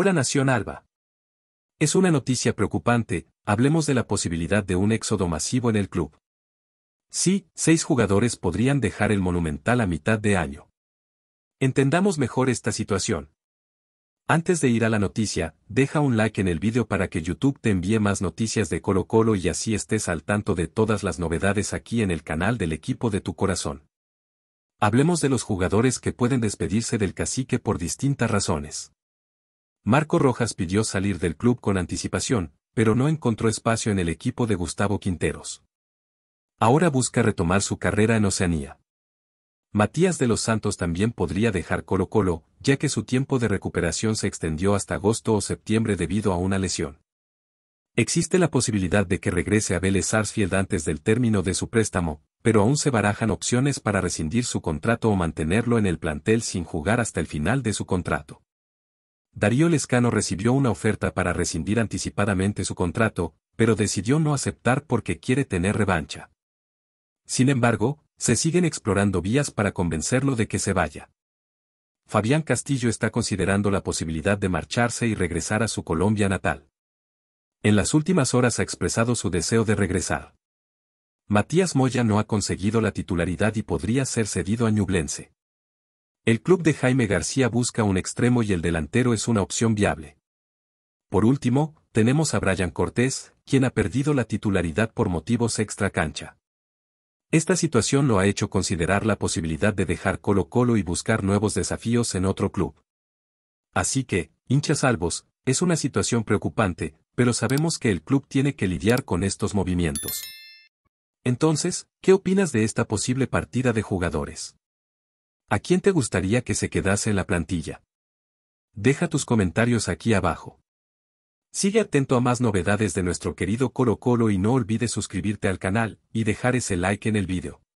Hola Nación Alba. Es una noticia preocupante, hablemos de la posibilidad de un éxodo masivo en el club. Sí, seis jugadores podrían dejar el monumental a mitad de año. Entendamos mejor esta situación. Antes de ir a la noticia, deja un like en el vídeo para que YouTube te envíe más noticias de Colo Colo y así estés al tanto de todas las novedades aquí en el canal del equipo de tu corazón. Hablemos de los jugadores que pueden despedirse del cacique por distintas razones. Marco Rojas pidió salir del club con anticipación, pero no encontró espacio en el equipo de Gustavo Quinteros. Ahora busca retomar su carrera en Oceanía. Matías de los Santos también podría dejar Colo Colo, ya que su tiempo de recuperación se extendió hasta agosto o septiembre debido a una lesión. Existe la posibilidad de que regrese a Vélez Sarsfield antes del término de su préstamo, pero aún se barajan opciones para rescindir su contrato o mantenerlo en el plantel sin jugar hasta el final de su contrato. Darío Lescano recibió una oferta para rescindir anticipadamente su contrato, pero decidió no aceptar porque quiere tener revancha. Sin embargo, se siguen explorando vías para convencerlo de que se vaya. Fabián Castillo está considerando la posibilidad de marcharse y regresar a su Colombia natal. En las últimas horas ha expresado su deseo de regresar. Matías Moya no ha conseguido la titularidad y podría ser cedido a Ñublense. El club de Jaime García busca un extremo y el delantero es una opción viable. Por último, tenemos a Brian Cortés, quien ha perdido la titularidad por motivos extra cancha. Esta situación lo ha hecho considerar la posibilidad de dejar Colo Colo y buscar nuevos desafíos en otro club. Así que, hinchas salvos, es una situación preocupante, pero sabemos que el club tiene que lidiar con estos movimientos. Entonces, ¿qué opinas de esta posible partida de jugadores? ¿A quién te gustaría que se quedase en la plantilla? Deja tus comentarios aquí abajo. Sigue atento a más novedades de nuestro querido Coro Colo y no olvides suscribirte al canal y dejar ese like en el vídeo.